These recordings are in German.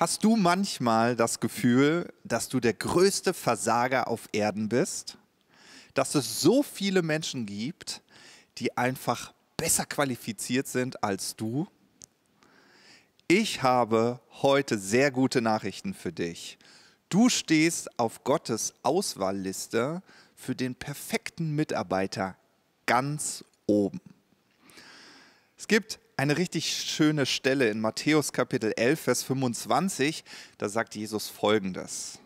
Hast du manchmal das Gefühl, dass du der größte Versager auf Erden bist? Dass es so viele Menschen gibt, die einfach besser qualifiziert sind als du? Ich habe heute sehr gute Nachrichten für dich. Du stehst auf Gottes Auswahlliste für den perfekten Mitarbeiter ganz oben. Es gibt eine richtig schöne Stelle in Matthäus Kapitel 11, Vers 25. Da sagt Jesus folgendes.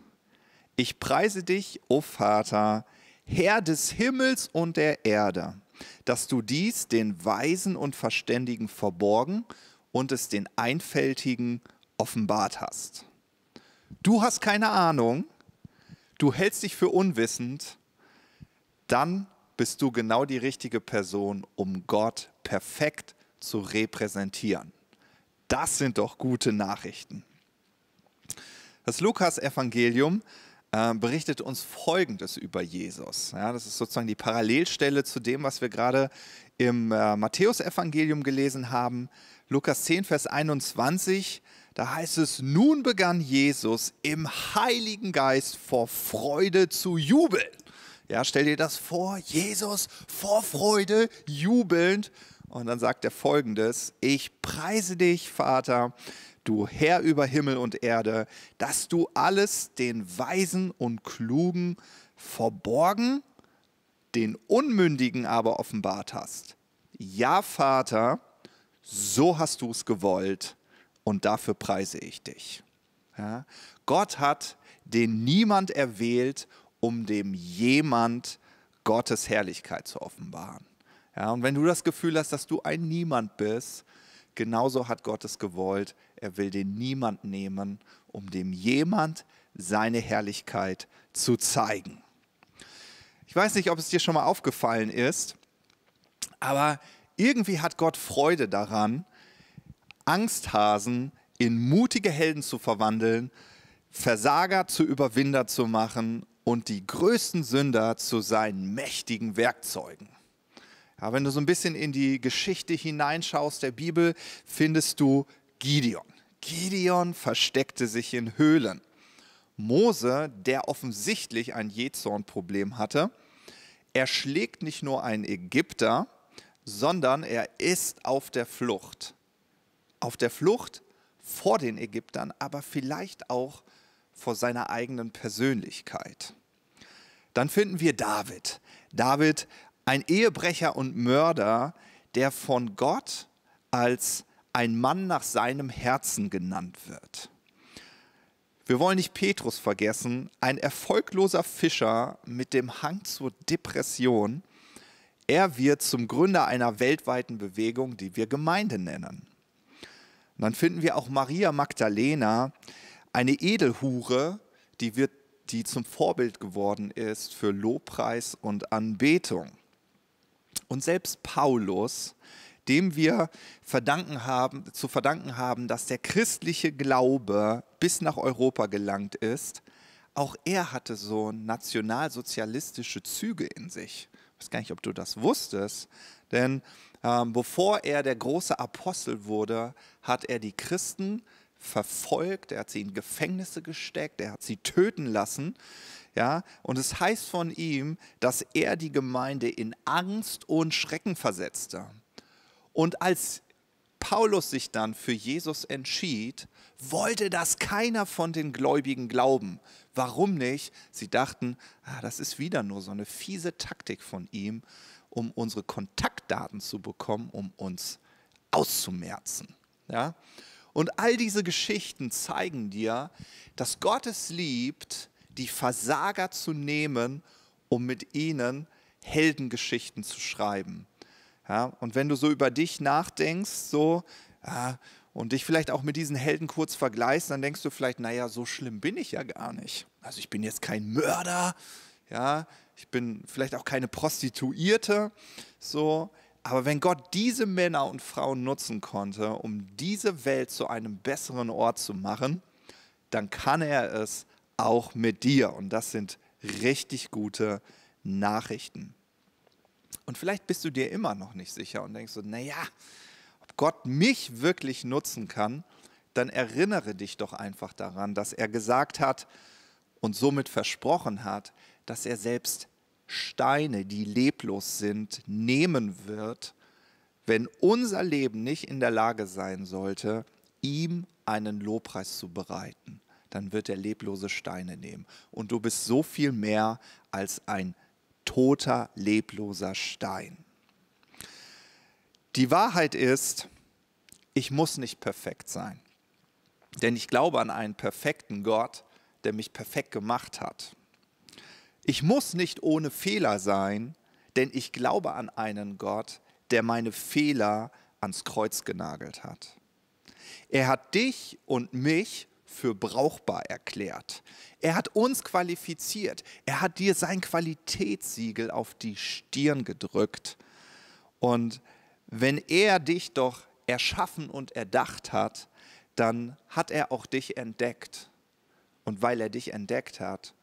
Ich preise dich, o oh Vater, Herr des Himmels und der Erde, dass du dies den Weisen und Verständigen verborgen und es den Einfältigen offenbart hast. Du hast keine Ahnung, du hältst dich für unwissend, dann bist du genau die richtige Person, um Gott perfekt zu zu repräsentieren. Das sind doch gute Nachrichten. Das Lukas-Evangelium äh, berichtet uns Folgendes über Jesus. Ja, das ist sozusagen die Parallelstelle zu dem, was wir gerade im äh, Matthäus-Evangelium gelesen haben. Lukas 10, Vers 21, da heißt es, nun begann Jesus im Heiligen Geist vor Freude zu jubeln. Ja, stell dir das vor, Jesus vor Freude jubelnd und dann sagt er folgendes, ich preise dich, Vater, du Herr über Himmel und Erde, dass du alles den Weisen und Klugen verborgen, den Unmündigen aber offenbart hast. Ja, Vater, so hast du es gewollt und dafür preise ich dich. Ja? Gott hat den niemand erwählt, um dem jemand Gottes Herrlichkeit zu offenbaren. Ja, und wenn du das Gefühl hast, dass du ein Niemand bist, genauso hat Gott es gewollt. Er will den Niemand nehmen, um dem jemand seine Herrlichkeit zu zeigen. Ich weiß nicht, ob es dir schon mal aufgefallen ist, aber irgendwie hat Gott Freude daran, Angsthasen in mutige Helden zu verwandeln, Versager zu Überwinder zu machen und die größten Sünder zu seinen mächtigen Werkzeugen. Ja, wenn du so ein bisschen in die Geschichte hineinschaust der Bibel, findest du Gideon. Gideon versteckte sich in Höhlen. Mose, der offensichtlich ein jezorn hatte, erschlägt nicht nur einen Ägypter, sondern er ist auf der Flucht. Auf der Flucht vor den Ägyptern, aber vielleicht auch vor seiner eigenen Persönlichkeit. Dann finden wir David. David ein Ehebrecher und Mörder, der von Gott als ein Mann nach seinem Herzen genannt wird. Wir wollen nicht Petrus vergessen, ein erfolgloser Fischer mit dem Hang zur Depression. Er wird zum Gründer einer weltweiten Bewegung, die wir Gemeinde nennen. Und dann finden wir auch Maria Magdalena, eine Edelhure, die, wird, die zum Vorbild geworden ist für Lobpreis und Anbetung und selbst Paulus, dem wir verdanken haben, zu verdanken haben, dass der christliche Glaube bis nach Europa gelangt ist, auch er hatte so nationalsozialistische Züge in sich. Ich weiß gar nicht, ob du das wusstest, denn ähm, bevor er der große Apostel wurde, hat er die Christen verfolgt, er hat sie in Gefängnisse gesteckt, er hat sie töten lassen. Ja? Und es heißt von ihm, dass er die Gemeinde in Angst und Schrecken versetzte. Und als Paulus sich dann für Jesus entschied, wollte das keiner von den Gläubigen glauben. Warum nicht? Sie dachten, ah, das ist wieder nur so eine fiese Taktik von ihm, um unsere Kontaktdaten zu bekommen, um uns auszumerzen. Ja? Und all diese Geschichten zeigen dir, dass Gott es liebt, die Versager zu nehmen, um mit ihnen Heldengeschichten zu schreiben. Ja, und wenn du so über dich nachdenkst, so ja, und dich vielleicht auch mit diesen Helden kurz vergleichst, dann denkst du vielleicht, naja, so schlimm bin ich ja gar nicht. Also ich bin jetzt kein Mörder, ja, ich bin vielleicht auch keine Prostituierte, so. Aber wenn Gott diese Männer und Frauen nutzen konnte, um diese Welt zu einem besseren Ort zu machen, dann kann er es auch mit dir. Und das sind richtig gute Nachrichten. Und vielleicht bist du dir immer noch nicht sicher und denkst so, naja, ob Gott mich wirklich nutzen kann, dann erinnere dich doch einfach daran, dass er gesagt hat und somit versprochen hat, dass er selbst Steine, die leblos sind, nehmen wird, wenn unser Leben nicht in der Lage sein sollte, ihm einen Lobpreis zu bereiten dann wird er leblose Steine nehmen. Und du bist so viel mehr als ein toter, lebloser Stein. Die Wahrheit ist, ich muss nicht perfekt sein. Denn ich glaube an einen perfekten Gott, der mich perfekt gemacht hat. Ich muss nicht ohne Fehler sein, denn ich glaube an einen Gott, der meine Fehler ans Kreuz genagelt hat. Er hat dich und mich für brauchbar erklärt. Er hat uns qualifiziert. Er hat dir sein Qualitätssiegel auf die Stirn gedrückt. Und wenn er dich doch erschaffen und erdacht hat, dann hat er auch dich entdeckt. Und weil er dich entdeckt hat,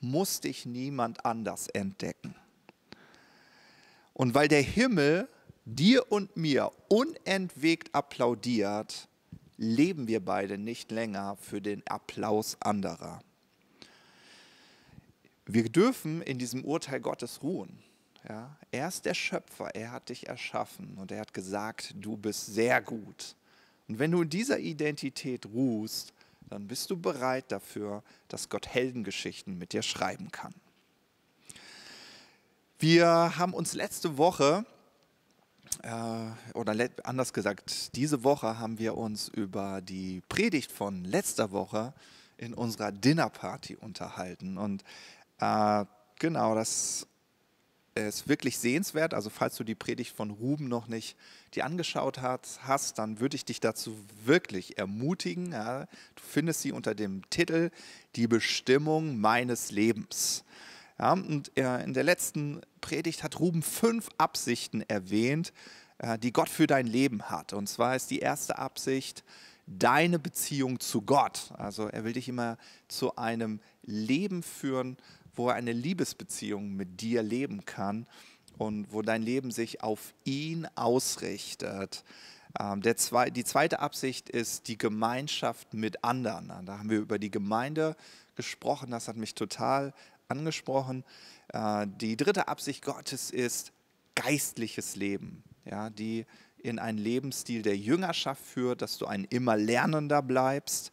muss dich niemand anders entdecken. Und weil der Himmel dir und mir unentwegt applaudiert, leben wir beide nicht länger für den Applaus anderer. Wir dürfen in diesem Urteil Gottes ruhen. Ja? Er ist der Schöpfer, er hat dich erschaffen und er hat gesagt, du bist sehr gut. Und wenn du in dieser Identität ruhst, dann bist du bereit dafür, dass Gott Heldengeschichten mit dir schreiben kann. Wir haben uns letzte Woche äh, oder anders gesagt, diese Woche haben wir uns über die Predigt von letzter Woche in unserer Dinnerparty unterhalten. Und äh, genau, das ist wirklich sehenswert. Also falls du die Predigt von Ruben noch nicht dir angeschaut hast, dann würde ich dich dazu wirklich ermutigen. Ja, du findest sie unter dem Titel Die Bestimmung meines Lebens. Ja, und äh, in der letzten Predigt hat Ruben fünf Absichten erwähnt, äh, die Gott für dein Leben hat. Und zwar ist die erste Absicht deine Beziehung zu Gott. Also er will dich immer zu einem Leben führen, wo er eine Liebesbeziehung mit dir leben kann und wo dein Leben sich auf ihn ausrichtet. Ähm, zwei, die zweite Absicht ist die Gemeinschaft mit anderen. Da haben wir über die Gemeinde gesprochen. Das hat mich total angesprochen. Äh, die dritte Absicht Gottes ist geistliches Leben, ja, die in einen Lebensstil der Jüngerschaft führt, dass du ein immer Lernender bleibst.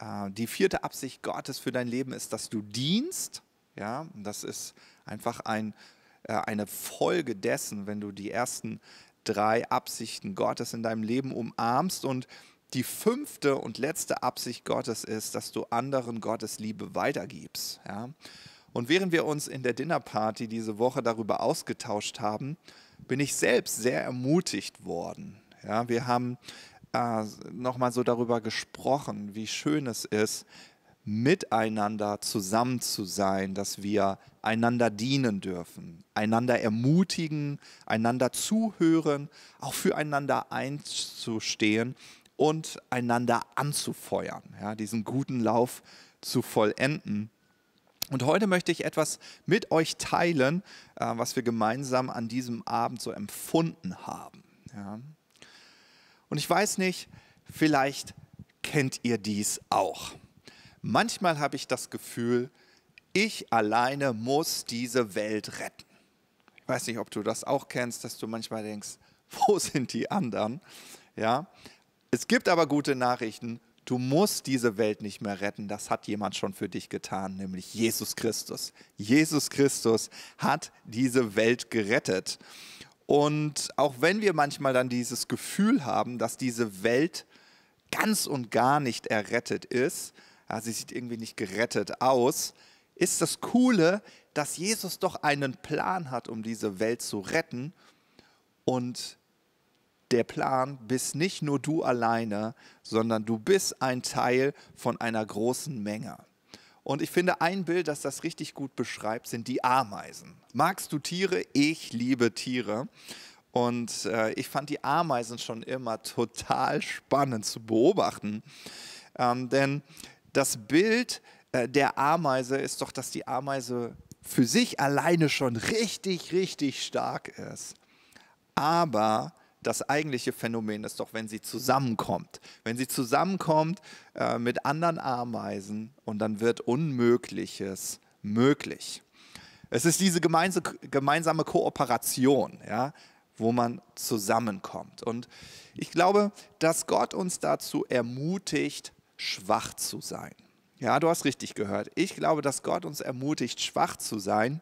Äh, die vierte Absicht Gottes für dein Leben ist, dass du dienst. Ja, das ist einfach ein, äh, eine Folge dessen, wenn du die ersten drei Absichten Gottes in deinem Leben umarmst und die fünfte und letzte Absicht Gottes ist, dass du anderen Gottes Liebe weitergibst. Ja? Und während wir uns in der Dinnerparty diese Woche darüber ausgetauscht haben, bin ich selbst sehr ermutigt worden. Ja, wir haben äh, nochmal so darüber gesprochen, wie schön es ist, miteinander zusammen zu sein, dass wir einander dienen dürfen, einander ermutigen, einander zuhören, auch füreinander einzustehen und einander anzufeuern, ja, diesen guten Lauf zu vollenden. Und heute möchte ich etwas mit euch teilen, äh, was wir gemeinsam an diesem Abend so empfunden haben. Und ich weiß nicht, vielleicht kennt ihr dies auch. Manchmal habe ich das Gefühl, ich alleine muss diese Welt retten. Ich weiß nicht, ob du das auch kennst, dass du manchmal denkst, wo sind die anderen? Ja. Es gibt aber gute Nachrichten, Du musst diese Welt nicht mehr retten, das hat jemand schon für dich getan, nämlich Jesus Christus. Jesus Christus hat diese Welt gerettet. Und auch wenn wir manchmal dann dieses Gefühl haben, dass diese Welt ganz und gar nicht errettet ist, ja, sie sieht irgendwie nicht gerettet aus, ist das Coole, dass Jesus doch einen Plan hat, um diese Welt zu retten. Und der Plan bist nicht nur du alleine, sondern du bist ein Teil von einer großen Menge. Und ich finde ein Bild, das das richtig gut beschreibt, sind die Ameisen. Magst du Tiere? Ich liebe Tiere. Und äh, ich fand die Ameisen schon immer total spannend zu beobachten. Ähm, denn das Bild äh, der Ameise ist doch, dass die Ameise für sich alleine schon richtig, richtig stark ist. Aber das eigentliche Phänomen ist doch, wenn sie zusammenkommt. Wenn sie zusammenkommt äh, mit anderen Ameisen und dann wird Unmögliches möglich. Es ist diese gemeinsame Kooperation, ja, wo man zusammenkommt. Und ich glaube, dass Gott uns dazu ermutigt, schwach zu sein. Ja, du hast richtig gehört. Ich glaube, dass Gott uns ermutigt, schwach zu sein.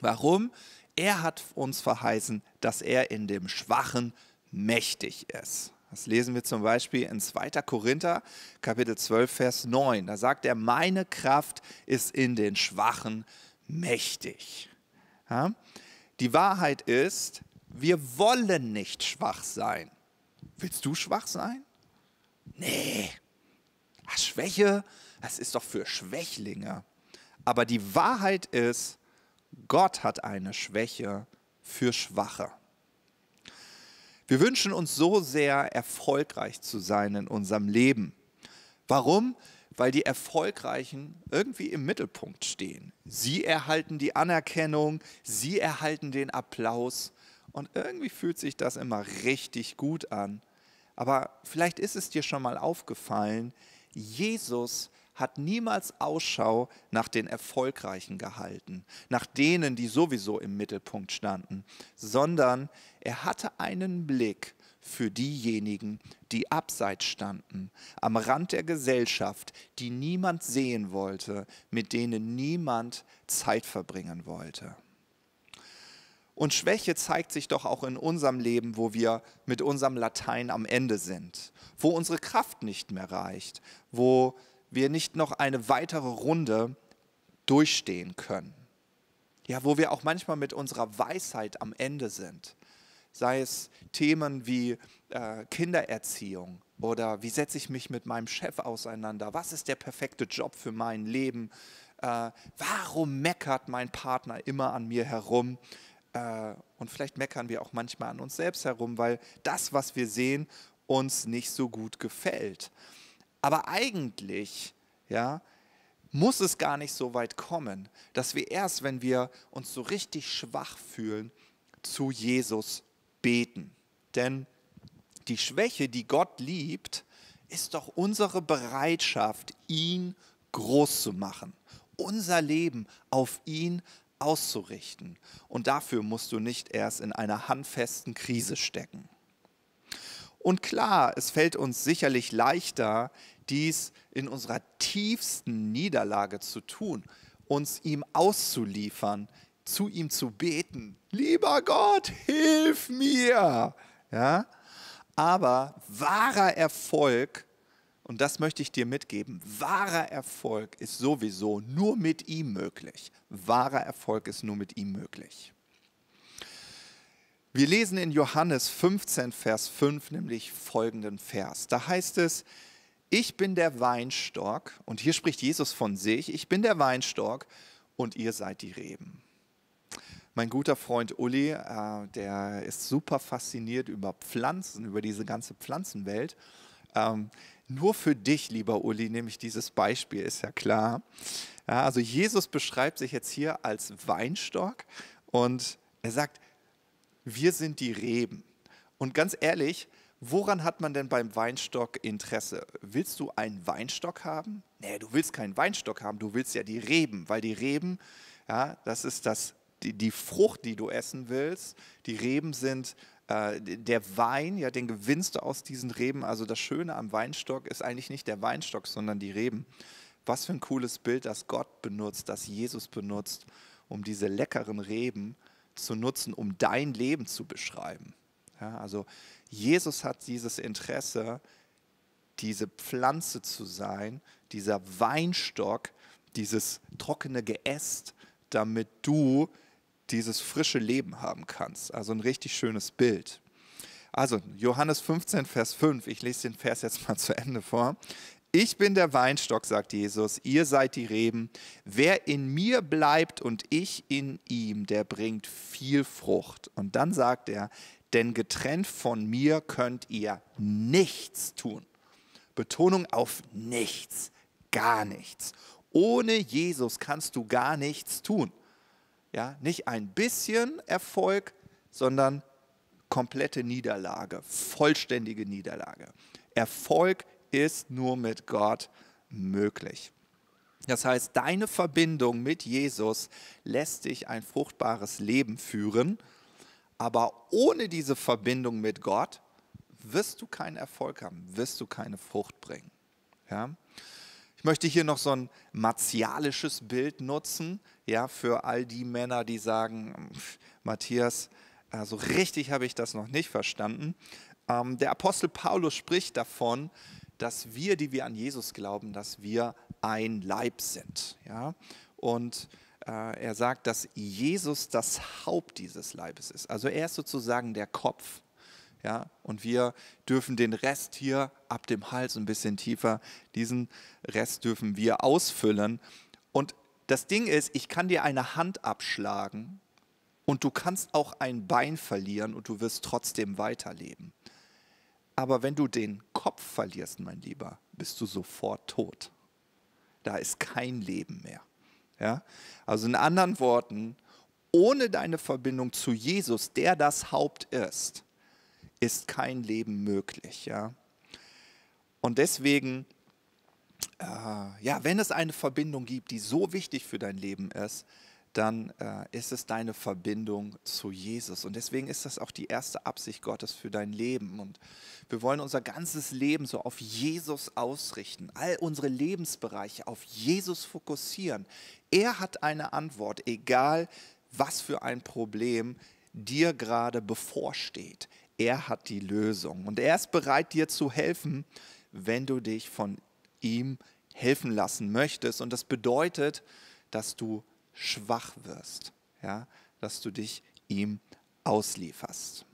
Warum? Er hat uns verheißen, dass er in dem Schwachen mächtig ist. Das lesen wir zum Beispiel in 2. Korinther, Kapitel 12, Vers 9. Da sagt er, meine Kraft ist in den Schwachen mächtig. Ja? Die Wahrheit ist, wir wollen nicht schwach sein. Willst du schwach sein? Nee. Schwäche, das ist doch für Schwächlinge. Aber die Wahrheit ist, Gott hat eine Schwäche für Schwache. Wir wünschen uns so sehr, erfolgreich zu sein in unserem Leben. Warum? Weil die Erfolgreichen irgendwie im Mittelpunkt stehen. Sie erhalten die Anerkennung, sie erhalten den Applaus und irgendwie fühlt sich das immer richtig gut an. Aber vielleicht ist es dir schon mal aufgefallen, Jesus hat niemals Ausschau nach den Erfolgreichen gehalten, nach denen, die sowieso im Mittelpunkt standen, sondern er hatte einen Blick für diejenigen, die abseits standen, am Rand der Gesellschaft, die niemand sehen wollte, mit denen niemand Zeit verbringen wollte. Und Schwäche zeigt sich doch auch in unserem Leben, wo wir mit unserem Latein am Ende sind, wo unsere Kraft nicht mehr reicht, wo wir nicht noch eine weitere Runde durchstehen können. Ja, wo wir auch manchmal mit unserer Weisheit am Ende sind. Sei es Themen wie äh, Kindererziehung oder wie setze ich mich mit meinem Chef auseinander? Was ist der perfekte Job für mein Leben? Äh, warum meckert mein Partner immer an mir herum? Äh, und vielleicht meckern wir auch manchmal an uns selbst herum, weil das, was wir sehen, uns nicht so gut gefällt. Aber eigentlich, ja, muss es gar nicht so weit kommen, dass wir erst, wenn wir uns so richtig schwach fühlen, zu Jesus beten. Denn die Schwäche, die Gott liebt, ist doch unsere Bereitschaft, ihn groß zu machen, unser Leben auf ihn auszurichten. Und dafür musst du nicht erst in einer handfesten Krise stecken. Und klar, es fällt uns sicherlich leichter, dies in unserer tiefsten Niederlage zu tun, uns ihm auszuliefern, zu ihm zu beten. Lieber Gott, hilf mir! Ja? Aber wahrer Erfolg, und das möchte ich dir mitgeben, wahrer Erfolg ist sowieso nur mit ihm möglich. Wahrer Erfolg ist nur mit ihm möglich. Wir lesen in Johannes 15, Vers 5 nämlich folgenden Vers. Da heißt es, ich bin der Weinstock, und hier spricht Jesus von sich, ich bin der Weinstock und ihr seid die Reben. Mein guter Freund Uli, äh, der ist super fasziniert über Pflanzen, über diese ganze Pflanzenwelt. Ähm, nur für dich, lieber Uli, nehme ich dieses Beispiel, ist ja klar. Ja, also Jesus beschreibt sich jetzt hier als Weinstock und er sagt, wir sind die Reben. Und ganz ehrlich, woran hat man denn beim Weinstock Interesse? Willst du einen Weinstock haben? Nee, du willst keinen Weinstock haben, du willst ja die Reben, weil die Reben, ja, das ist das, die, die Frucht, die du essen willst. Die Reben sind äh, der Wein, ja, den gewinnst du aus diesen Reben. Also das Schöne am Weinstock ist eigentlich nicht der Weinstock, sondern die Reben. Was für ein cooles Bild, das Gott benutzt, das Jesus benutzt, um diese leckeren Reben zu zu nutzen, um dein Leben zu beschreiben. Ja, also Jesus hat dieses Interesse, diese Pflanze zu sein, dieser Weinstock, dieses trockene Geäst, damit du dieses frische Leben haben kannst. Also ein richtig schönes Bild. Also Johannes 15, Vers 5, ich lese den Vers jetzt mal zu Ende vor. Ich bin der Weinstock, sagt Jesus, ihr seid die Reben. Wer in mir bleibt und ich in ihm, der bringt viel Frucht. Und dann sagt er, denn getrennt von mir könnt ihr nichts tun. Betonung auf nichts, gar nichts. Ohne Jesus kannst du gar nichts tun. Ja, nicht ein bisschen Erfolg, sondern komplette Niederlage, vollständige Niederlage. Erfolg ist nur mit Gott möglich. Das heißt, deine Verbindung mit Jesus lässt dich ein fruchtbares Leben führen, aber ohne diese Verbindung mit Gott wirst du keinen Erfolg haben, wirst du keine Frucht bringen. Ja? Ich möchte hier noch so ein martialisches Bild nutzen, ja, für all die Männer, die sagen, Matthias, äh, so richtig habe ich das noch nicht verstanden. Ähm, der Apostel Paulus spricht davon, dass wir, die wir an Jesus glauben, dass wir ein Leib sind. Ja? Und äh, er sagt, dass Jesus das Haupt dieses Leibes ist. Also er ist sozusagen der Kopf. Ja, und wir dürfen den Rest hier ab dem Hals ein bisschen tiefer, diesen Rest dürfen wir ausfüllen. Und das Ding ist, ich kann dir eine Hand abschlagen und du kannst auch ein Bein verlieren und du wirst trotzdem weiterleben. Aber wenn du den Kopf verlierst, mein Lieber, bist du sofort tot. Da ist kein Leben mehr. Ja? Also in anderen Worten, ohne deine Verbindung zu Jesus, der das Haupt ist, ist kein Leben möglich. Ja? Und deswegen, äh, ja, wenn es eine Verbindung gibt, die so wichtig für dein Leben ist, dann äh, ist es deine Verbindung zu Jesus. Und deswegen ist das auch die erste Absicht Gottes für dein Leben. Und wir wollen unser ganzes Leben so auf Jesus ausrichten, all unsere Lebensbereiche auf Jesus fokussieren. Er hat eine Antwort, egal was für ein Problem dir gerade bevorsteht. Er hat die Lösung und er ist bereit, dir zu helfen, wenn du dich von ihm helfen lassen möchtest. Und das bedeutet, dass du schwach wirst, ja, dass du dich ihm auslieferst.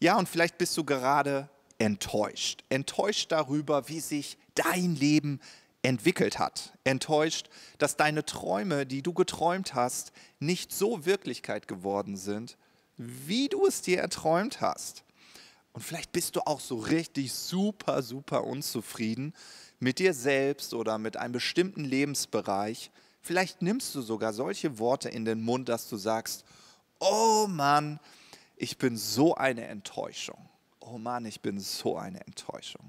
Ja, und vielleicht bist du gerade enttäuscht, enttäuscht darüber, wie sich dein Leben entwickelt hat, enttäuscht, dass deine Träume, die du geträumt hast, nicht so Wirklichkeit geworden sind, wie du es dir erträumt hast. Und vielleicht bist du auch so richtig super, super unzufrieden mit dir selbst oder mit einem bestimmten Lebensbereich, Vielleicht nimmst du sogar solche Worte in den Mund, dass du sagst, oh Mann, ich bin so eine Enttäuschung. Oh Mann, ich bin so eine Enttäuschung.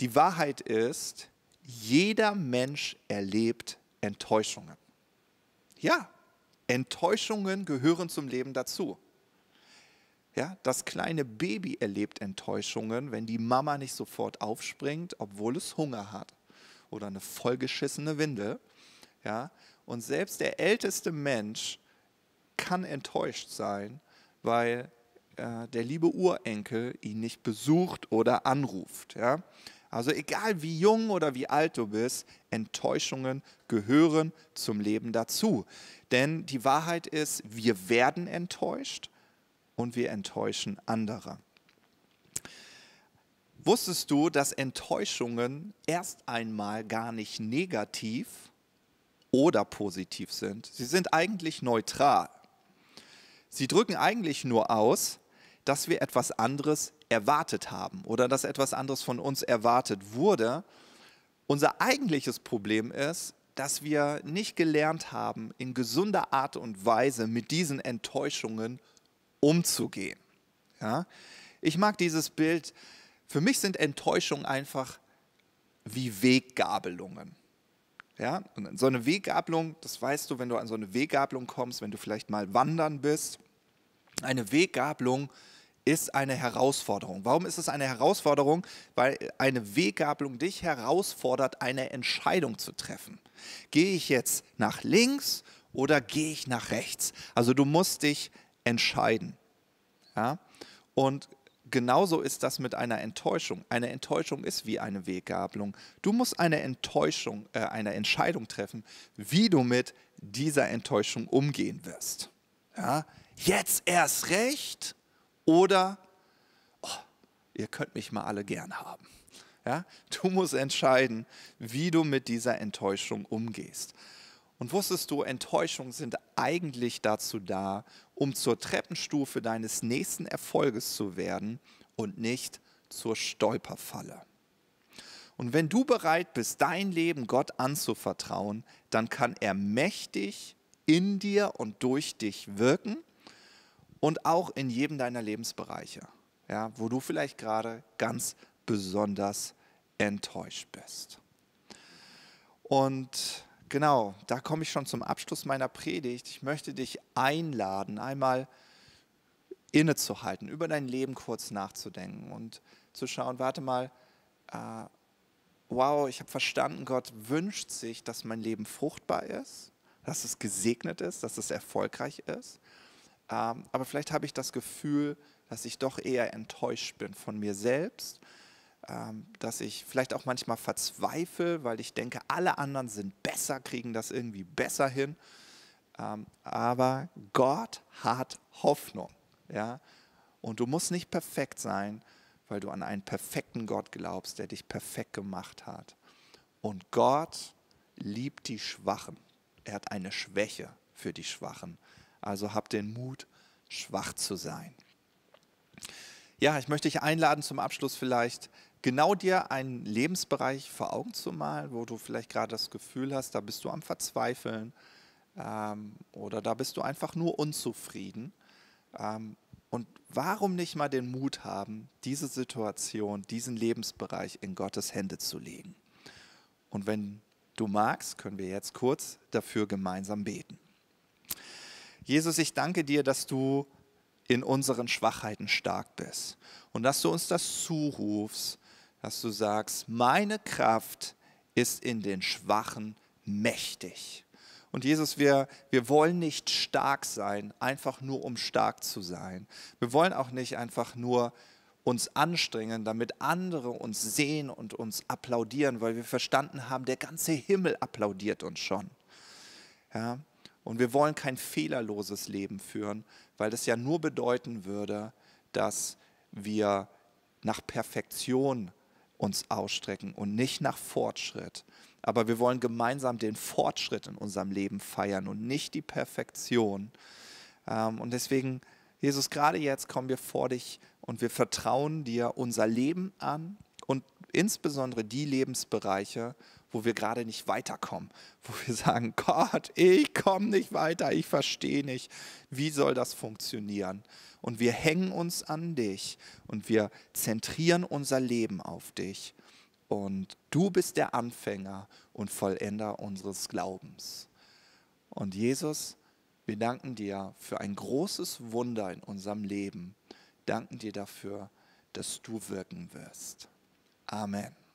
Die Wahrheit ist, jeder Mensch erlebt Enttäuschungen. Ja, Enttäuschungen gehören zum Leben dazu. Ja, das kleine Baby erlebt Enttäuschungen, wenn die Mama nicht sofort aufspringt, obwohl es Hunger hat oder eine vollgeschissene Windel. Ja? Und selbst der älteste Mensch kann enttäuscht sein, weil äh, der liebe Urenkel ihn nicht besucht oder anruft. Ja? Also egal wie jung oder wie alt du bist, Enttäuschungen gehören zum Leben dazu. Denn die Wahrheit ist, wir werden enttäuscht und wir enttäuschen andere. Wusstest du, dass Enttäuschungen erst einmal gar nicht negativ, sind? oder positiv sind. Sie sind eigentlich neutral. Sie drücken eigentlich nur aus, dass wir etwas anderes erwartet haben oder dass etwas anderes von uns erwartet wurde. Unser eigentliches Problem ist, dass wir nicht gelernt haben, in gesunder Art und Weise mit diesen Enttäuschungen umzugehen. Ja? Ich mag dieses Bild. Für mich sind Enttäuschungen einfach wie Weggabelungen. Ja? Und so eine Weggabelung, das weißt du, wenn du an so eine Weggabelung kommst, wenn du vielleicht mal wandern bist. Eine Weggabelung ist eine Herausforderung. Warum ist es eine Herausforderung? Weil eine Weggabelung dich herausfordert, eine Entscheidung zu treffen. Gehe ich jetzt nach links oder gehe ich nach rechts? Also du musst dich entscheiden. Ja? Und genauso ist das mit einer Enttäuschung. Eine Enttäuschung ist wie eine Weggabelung. Du musst eine Enttäuschung, äh, eine Entscheidung treffen, wie du mit dieser Enttäuschung umgehen wirst. Ja? Jetzt erst recht oder oh, ihr könnt mich mal alle gern haben. Ja? Du musst entscheiden, wie du mit dieser Enttäuschung umgehst. Und wusstest du, Enttäuschungen sind eigentlich dazu da, um zur Treppenstufe deines nächsten Erfolges zu werden und nicht zur Stolperfalle. Und wenn du bereit bist, dein Leben Gott anzuvertrauen, dann kann er mächtig in dir und durch dich wirken und auch in jedem deiner Lebensbereiche, ja, wo du vielleicht gerade ganz besonders enttäuscht bist. Und genau, da komme ich schon zum Abschluss meiner Predigt. Ich möchte dich einladen, einmal innezuhalten, über dein Leben kurz nachzudenken und zu schauen, warte mal, äh, wow, ich habe verstanden, Gott wünscht sich, dass mein Leben fruchtbar ist, dass es gesegnet ist, dass es erfolgreich ist. Ähm, aber vielleicht habe ich das Gefühl, dass ich doch eher enttäuscht bin von mir selbst ähm, dass ich vielleicht auch manchmal verzweifle, weil ich denke, alle anderen sind besser, kriegen das irgendwie besser hin. Ähm, aber Gott hat Hoffnung. Ja? Und du musst nicht perfekt sein, weil du an einen perfekten Gott glaubst, der dich perfekt gemacht hat. Und Gott liebt die Schwachen. Er hat eine Schwäche für die Schwachen. Also hab den Mut, schwach zu sein. Ja, ich möchte dich einladen zum Abschluss vielleicht genau dir einen Lebensbereich vor Augen zu malen, wo du vielleicht gerade das Gefühl hast, da bist du am Verzweifeln ähm, oder da bist du einfach nur unzufrieden. Ähm, und warum nicht mal den Mut haben, diese Situation, diesen Lebensbereich in Gottes Hände zu legen? Und wenn du magst, können wir jetzt kurz dafür gemeinsam beten. Jesus, ich danke dir, dass du in unseren Schwachheiten stark bist und dass du uns das zurufst, dass du sagst, meine Kraft ist in den Schwachen mächtig. Und Jesus, wir, wir wollen nicht stark sein, einfach nur um stark zu sein. Wir wollen auch nicht einfach nur uns anstrengen, damit andere uns sehen und uns applaudieren, weil wir verstanden haben, der ganze Himmel applaudiert uns schon. Ja? Und wir wollen kein fehlerloses Leben führen, weil das ja nur bedeuten würde, dass wir nach Perfektion uns ausstrecken und nicht nach Fortschritt. Aber wir wollen gemeinsam den Fortschritt in unserem Leben feiern und nicht die Perfektion. Ähm, und deswegen, Jesus, gerade jetzt kommen wir vor dich und wir vertrauen dir unser Leben an und insbesondere die Lebensbereiche, wo wir gerade nicht weiterkommen, wo wir sagen, Gott, ich komme nicht weiter, ich verstehe nicht, wie soll das funktionieren? Und wir hängen uns an dich und wir zentrieren unser Leben auf dich. Und du bist der Anfänger und Vollender unseres Glaubens. Und Jesus, wir danken dir für ein großes Wunder in unserem Leben. Danken dir dafür, dass du wirken wirst. Amen.